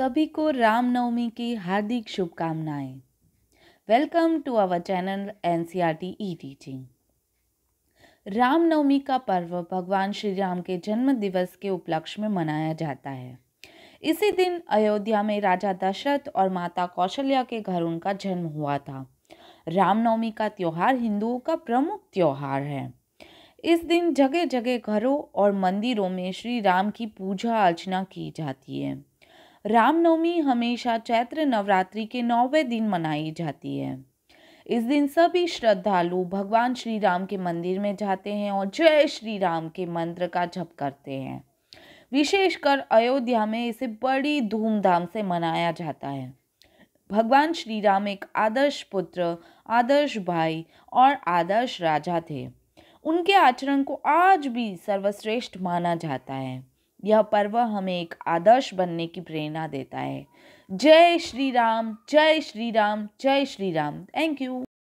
सभी को रामनवमी की हार्दिक शुभकामनाएं welcome to our channel N C R T E teaching Ramnavami का पर्व भगवान श्री राम के जन्म दिवस के उपलक्ष्य में मनाया जाता है इसी दिन अयोध्या में राजा दशरथ और माता कौशल्या के घर उनका जन्म हुआ था रामनवमी का त्यौहार हिंदुओं का प्रमुख त्यौहार है इस दिन जगह जगह घरों और मंदिरों में श्री राम की पूजा अर्चना की जाती है रामनवमी हमेशा चैत्र नवरात्रि के नौवें दिन मनाई जाती है इस दिन सभी श्रद्धालु भगवान श्री राम के मंदिर में जाते हैं और जय श्री राम के मंत्र का जप करते हैं विशेषकर अयोध्या में इसे बड़ी धूमधाम से मनाया जाता है भगवान श्री राम एक आदर्श पुत्र आदर्श भाई और आदर्श राजा थे उनके आचरण को आज भी सर्वश्रेष्ठ माना जाता है यह पर्व हमें एक आदर्श बनने की प्रेरणा देता है जय श्री राम जय श्री राम जय श्री राम थैंक यू